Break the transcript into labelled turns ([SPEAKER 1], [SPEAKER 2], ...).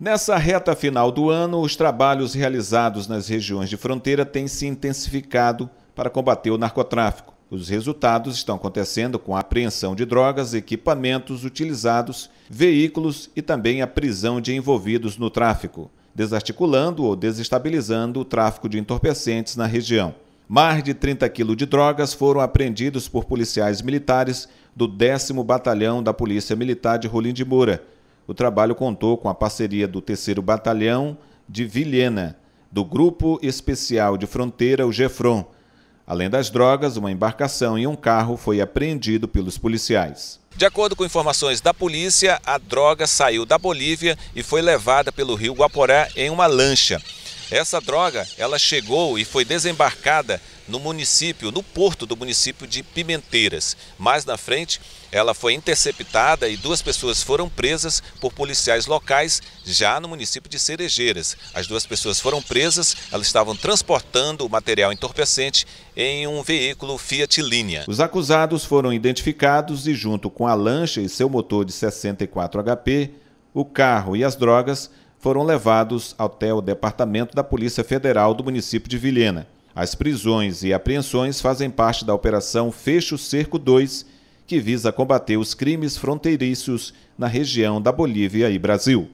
[SPEAKER 1] Nessa reta final do ano, os trabalhos realizados nas regiões de fronteira têm se intensificado para combater o narcotráfico. Os resultados estão acontecendo com a apreensão de drogas, equipamentos utilizados, veículos e também a prisão de envolvidos no tráfico, desarticulando ou desestabilizando o tráfico de entorpecentes na região. Mais de 30 quilos de drogas foram apreendidos por policiais militares do 10 Batalhão da Polícia Militar de Rolim de Moura, o trabalho contou com a parceria do 3 Batalhão de Vilhena, do Grupo Especial de Fronteira, o GEFRON. Além das drogas, uma embarcação e um carro foi apreendido pelos policiais. De acordo com informações da polícia, a droga saiu da Bolívia e foi levada pelo rio Guaporá em uma lancha. Essa droga, ela chegou e foi desembarcada no município, no porto do município de Pimenteiras. Mais na frente, ela foi interceptada e duas pessoas foram presas por policiais locais já no município de Cerejeiras. As duas pessoas foram presas, elas estavam transportando o material entorpecente em um veículo Fiat Linea. Os acusados foram identificados e junto com a lancha e seu motor de 64 HP, o carro e as drogas foram levados até o Departamento da Polícia Federal do município de Vilhena. As prisões e apreensões fazem parte da Operação Fecho Cerco 2, que visa combater os crimes fronteiriços na região da Bolívia e Brasil.